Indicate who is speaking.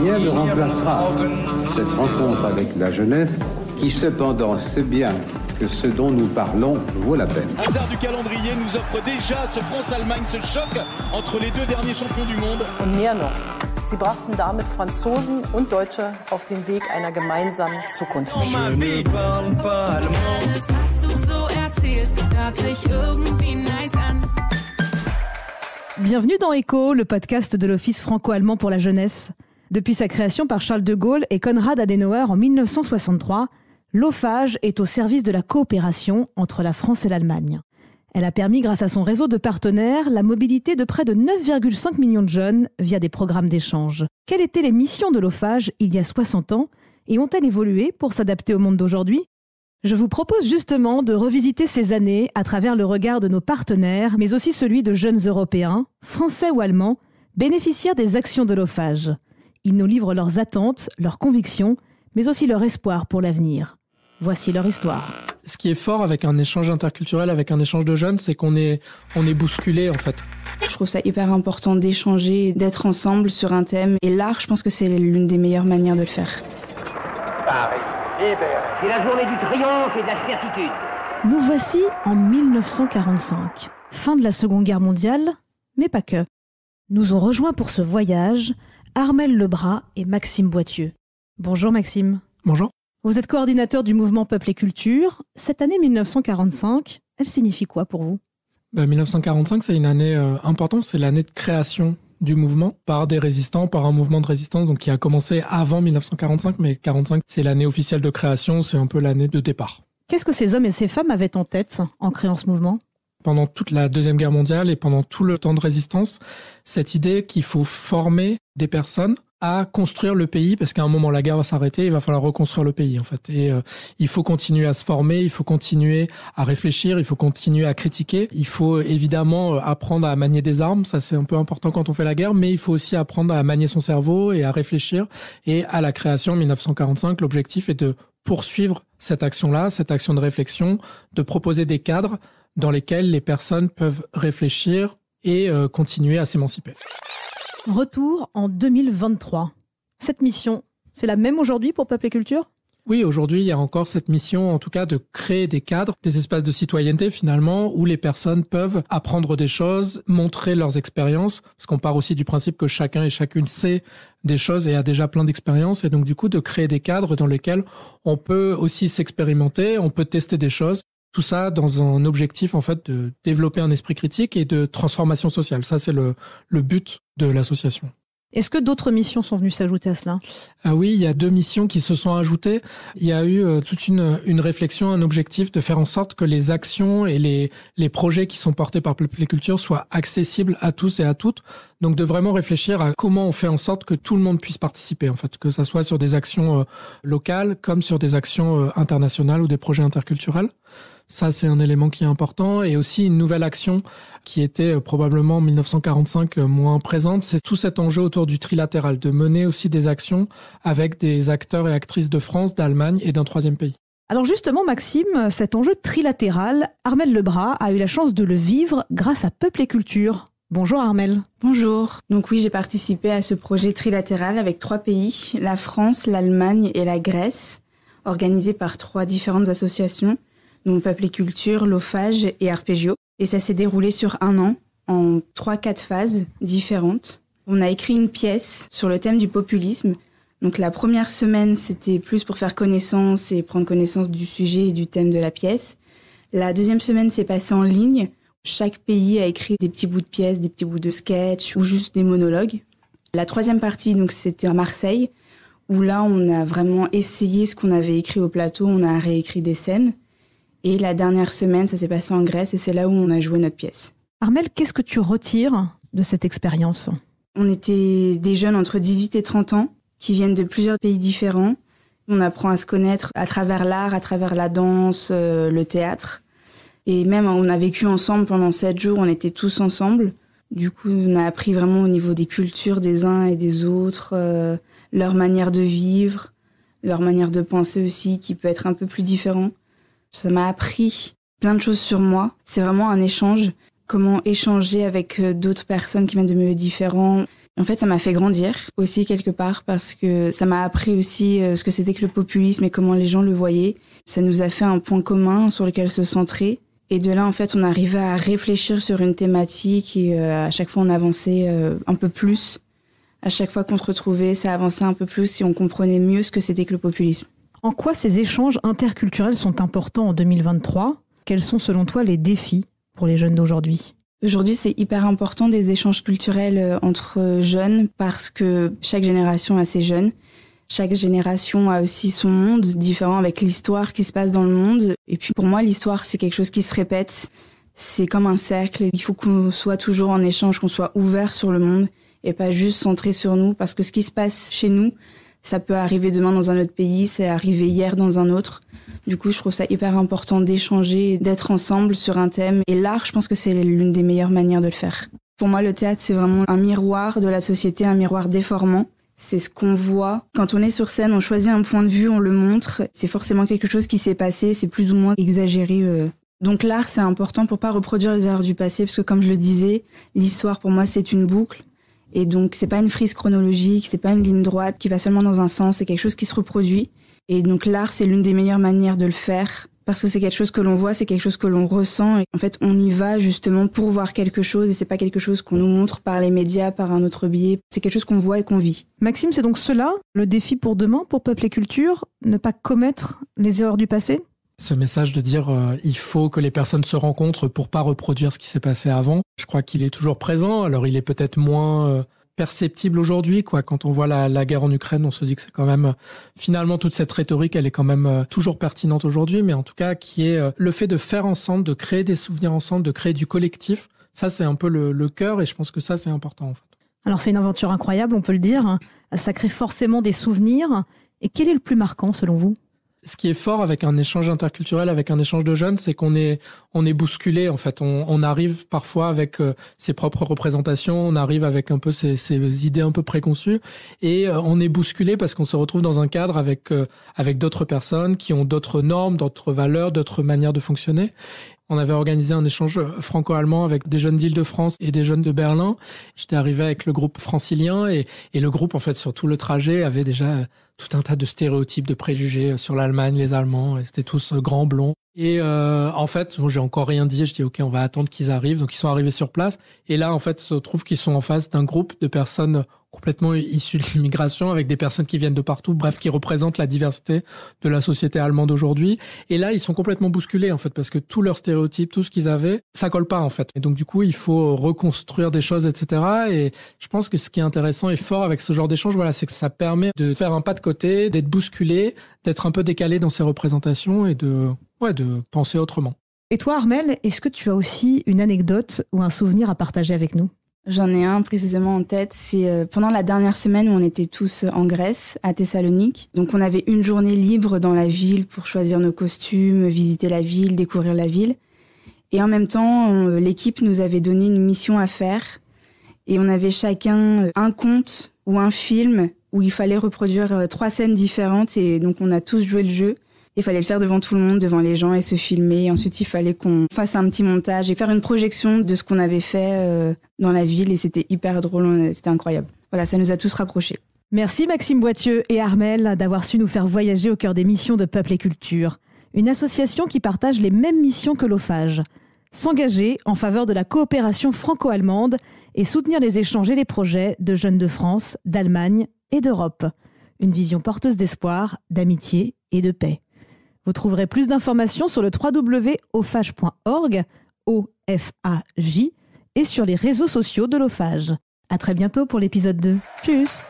Speaker 1: Rien ne remplacera cette rencontre avec la jeunesse qui cependant sait bien que ce dont nous parlons vaut la peine. Hasard du calendrier nous offre déjà ce France-Allemagne, ce choc entre les deux derniers champions du monde. Et mehr noch. Sie brachten damit Franzosen und Deutsche auf den Weg einer gemeinsamen Zukunft. Oh, Alles, was du so erzählst, hört sich irgendwie nice an.
Speaker 2: Bienvenue dans Echo, le podcast de l'Office franco-allemand pour la jeunesse. Depuis sa création par Charles de Gaulle et Konrad Adenauer en 1963, l'OFAGE est au service de la coopération entre la France et l'Allemagne. Elle a permis, grâce à son réseau de partenaires, la mobilité de près de 9,5 millions de jeunes via des programmes d'échange. Quelles étaient les missions de l'OFAGE il y a 60 ans et ont-elles évolué pour s'adapter au monde d'aujourd'hui je vous propose justement de revisiter ces années à travers le regard de nos partenaires, mais aussi celui de jeunes Européens, français ou allemands, bénéficiaires des actions de l'OFAGE. Ils nous livrent leurs attentes, leurs convictions, mais aussi leur espoir pour l'avenir.
Speaker 3: Voici
Speaker 1: leur histoire. Ce qui est fort avec un échange interculturel, avec un échange de jeunes, c'est qu'on est, on est bousculé en fait.
Speaker 3: Je trouve ça hyper important d'échanger, d'être ensemble sur un thème. Et l'art, je pense que c'est l'une des meilleures manières de le faire. C'est la journée du triomphe et de la certitude. Nous voici en 1945, fin de la
Speaker 2: Seconde Guerre mondiale, mais pas que. Nous ont rejoint pour ce voyage Armel Lebras et Maxime Boitieux. Bonjour Maxime. Bonjour. Vous êtes coordinateur du mouvement Peuple et Culture. Cette année 1945, elle signifie quoi pour vous
Speaker 1: 1945, ben, c'est une année euh, importante, c'est l'année de création du mouvement par des résistants, par un mouvement de résistance donc qui a commencé avant 1945, mais 45 c'est l'année officielle de création, c'est un peu l'année de départ.
Speaker 2: Qu'est-ce que ces hommes et ces femmes avaient en tête en créant ce mouvement
Speaker 1: pendant toute la Deuxième Guerre mondiale et pendant tout le temps de résistance, cette idée qu'il faut former des personnes à construire le pays parce qu'à un moment la guerre va s'arrêter, il va falloir reconstruire le pays en fait. Et euh, il faut continuer à se former, il faut continuer à réfléchir, il faut continuer à critiquer, il faut évidemment euh, apprendre à manier des armes, ça c'est un peu important quand on fait la guerre, mais il faut aussi apprendre à manier son cerveau et à réfléchir. Et à la création 1945, l'objectif est de poursuivre cette action-là, cette action de réflexion, de proposer des cadres dans lesquels les personnes peuvent réfléchir et euh, continuer à s'émanciper. Retour en 2023. Cette mission, c'est la même aujourd'hui pour Peuple et Culture oui, aujourd'hui, il y a encore cette mission, en tout cas, de créer des cadres, des espaces de citoyenneté finalement, où les personnes peuvent apprendre des choses, montrer leurs expériences, parce qu'on part aussi du principe que chacun et chacune sait des choses et a déjà plein d'expériences, et donc du coup, de créer des cadres dans lesquels on peut aussi s'expérimenter, on peut tester des choses. Tout ça dans un objectif, en fait, de développer un esprit critique et de transformation sociale. Ça, c'est le, le but de l'association. Est-ce que d'autres missions sont venues s'ajouter à cela Ah oui, il y a deux missions qui se sont ajoutées. Il y a eu euh, toute une, réflexion, un objectif de faire en sorte que les actions et les, projets qui sont portés par cultures soient accessibles à tous et à toutes. Donc de vraiment réfléchir à comment on fait en sorte que tout le monde puisse participer, en fait, que ça soit sur des actions euh, locales comme sur des actions euh, internationales ou des projets interculturels. Ça, c'est un élément qui est important. Et aussi une nouvelle action qui était euh, probablement en 1945 euh, moins présente, c'est tout cet enjeu autour du trilatéral, de mener aussi des actions avec des acteurs et actrices de France, d'Allemagne et d'un troisième pays. Alors
Speaker 2: justement, Maxime, cet enjeu trilatéral, Armel Lebras a eu la chance de le vivre grâce à
Speaker 3: Peuple et Culture. Bonjour Armel. Bonjour. Donc oui, j'ai participé à ce projet trilatéral avec trois pays, la France, l'Allemagne et la Grèce, organisé par trois différentes associations donc peuple et culture, l'ophage et Arpégio. Et ça s'est déroulé sur un an, en trois, quatre phases différentes. On a écrit une pièce sur le thème du populisme. Donc la première semaine, c'était plus pour faire connaissance et prendre connaissance du sujet et du thème de la pièce. La deuxième semaine s'est passée en ligne. Chaque pays a écrit des petits bouts de pièces, des petits bouts de sketch ou juste des monologues. La troisième partie, donc c'était à Marseille, où là on a vraiment essayé ce qu'on avait écrit au plateau, on a réécrit des scènes. Et la dernière semaine, ça s'est passé en Grèce et c'est là où on a joué notre pièce.
Speaker 2: Armel, qu'est-ce que tu retires de cette expérience
Speaker 3: On était des jeunes entre 18 et 30 ans qui viennent de plusieurs pays différents. On apprend à se connaître à travers l'art, à travers la danse, euh, le théâtre. Et même, on a vécu ensemble pendant sept jours, on était tous ensemble. Du coup, on a appris vraiment au niveau des cultures des uns et des autres, euh, leur manière de vivre, leur manière de penser aussi, qui peut être un peu plus différent. Ça m'a appris plein de choses sur moi. C'est vraiment un échange. Comment échanger avec euh, d'autres personnes qui viennent de milieux différents. En fait, ça m'a fait grandir aussi quelque part parce que ça m'a appris aussi euh, ce que c'était que le populisme et comment les gens le voyaient. Ça nous a fait un point commun sur lequel se centrer. Et de là, en fait, on arrivait à réfléchir sur une thématique et euh, à chaque fois, on avançait un peu plus. À chaque fois qu'on se retrouvait, ça avançait un peu plus et on comprenait mieux ce que c'était que le populisme. En quoi ces échanges interculturels
Speaker 2: sont importants en 2023 Quels sont selon toi les défis pour les jeunes d'aujourd'hui
Speaker 3: Aujourd'hui, c'est hyper important des échanges culturels euh, entre jeunes parce que chaque génération a ses jeunes. Chaque génération a aussi son monde différent avec l'histoire qui se passe dans le monde. Et puis pour moi, l'histoire, c'est quelque chose qui se répète. C'est comme un cercle. Il faut qu'on soit toujours en échange, qu'on soit ouvert sur le monde et pas juste centré sur nous parce que ce qui se passe chez nous, ça peut arriver demain dans un autre pays, c'est arrivé hier dans un autre. Du coup, je trouve ça hyper important d'échanger, d'être ensemble sur un thème. Et l'art, je pense que c'est l'une des meilleures manières de le faire. Pour moi, le théâtre, c'est vraiment un miroir de la société, un miroir déformant. C'est ce qu'on voit. Quand on est sur scène, on choisit un point de vue, on le montre. C'est forcément quelque chose qui s'est passé, c'est plus ou moins exagéré. Euh. Donc l'art, c'est important pour pas reproduire les erreurs du passé, parce que comme je le disais, l'histoire pour moi, c'est une boucle. Et donc, c'est pas une frise chronologique, c'est pas une ligne droite qui va seulement dans un sens, c'est quelque chose qui se reproduit. Et donc, l'art, c'est l'une des meilleures manières de le faire parce que c'est quelque chose que l'on voit, c'est quelque chose que l'on ressent. Et en fait, on y va justement pour voir quelque chose et c'est pas quelque chose qu'on nous montre par les médias, par un autre biais. C'est quelque chose qu'on voit et qu'on vit. Maxime, c'est donc cela le défi pour demain, pour Peuple et Culture, ne pas commettre les erreurs du passé
Speaker 1: ce message de dire euh, il faut que les personnes se rencontrent pour pas reproduire ce qui s'est passé avant. Je crois qu'il est toujours présent. Alors il est peut-être moins euh, perceptible aujourd'hui, quoi. Quand on voit la, la, guerre en Ukraine, on se dit que c'est quand même euh, finalement toute cette rhétorique, elle est quand même euh, toujours pertinente aujourd'hui, mais en tout cas qui est le fait de faire ensemble, de créer des souvenirs ensemble, de créer du collectif. Ça c'est un peu le, le cœur et je pense que ça c'est important en fait.
Speaker 2: Alors c'est une aventure incroyable, on peut le dire. Ça hein. crée forcément des souvenirs. Et quel est le plus marquant selon vous
Speaker 1: ce qui est fort avec un échange interculturel, avec un échange de jeunes, c'est qu'on est on est bousculé en fait. On, arrive parfois avec euh, ses propres représentations, on arrive avec un peu ses, idées un peu préconçues, et euh, on est bousculé parce qu'on se retrouve dans un cadre avec euh, avec d'autres personnes qui ont d'autres normes, d'autres valeurs, d'autres manières de fonctionner. On avait organisé un échange euh, franco-allemand avec des jeunes d'Île-de-France et des jeunes de Berlin. J'étais arrivé avec le groupe francilien et, le groupe, en fait, sur tout le trajet, avait déjà euh, tout un tas de stéréotypes, de préjugés euh, sur l'Allemagne, les Allemands. C'était tous grands, blonds, et euh, en fait, bon, j'ai encore rien dit. Je dis ok, on va attendre qu'ils arrivent. Donc ils sont arrivés sur place. Et là, en fait, se trouve qu'ils sont en face d'un groupe de personnes complètement issues de l'immigration, avec des personnes qui viennent de partout. Bref, qui représentent la diversité de la société allemande aujourd'hui. Et là, ils sont complètement bousculés en fait, parce que tous leurs stéréotypes, tout ce qu'ils avaient, ça colle pas en fait. Et donc du coup, il faut reconstruire des choses, etc. Et je pense que ce qui est intéressant et fort avec ce genre d'échange, voilà, c'est que ça permet de faire un pas de côté, d'être bousculé, d'être un peu décalé dans ses représentations et de de penser autrement.
Speaker 3: Et toi, Armel, est-ce que tu as aussi une anecdote ou un souvenir à partager avec nous J'en ai un précisément en tête. C'est euh, pendant la dernière semaine où on était tous en Grèce, à Thessalonique. Donc on avait une journée libre dans la ville pour choisir nos costumes, visiter la ville, découvrir la ville. Et en même temps, euh, l'équipe nous avait donné une mission à faire. Et on avait chacun euh, un conte ou un film où il fallait reproduire trois scènes différentes. Et donc on a tous joué le jeu. Il fallait le faire devant tout le monde, devant les gens et se filmer. Ensuite, il fallait qu'on fasse un petit montage et faire une projection de ce qu'on avait fait euh, dans la ville. Et c'était hyper drôle, c'était incroyable. Voilà, ça nous a tous rapprochés.
Speaker 2: Merci Maxime Boitieux et Armel d'avoir su nous faire voyager au cœur des missions de Peuple et Culture, une association qui partage les mêmes missions que l'OFAGE. S'engager en faveur de la coopération franco-allemande et soutenir les échanges et les projets de jeunes de France, d'Allemagne et d'Europe. Une vision porteuse d'espoir, d'amitié et de paix. Vous trouverez plus d'informations sur le www.ofage.org, o f a j et sur les réseaux sociaux de l'Ophage. À très bientôt pour l'épisode 2. Tchuss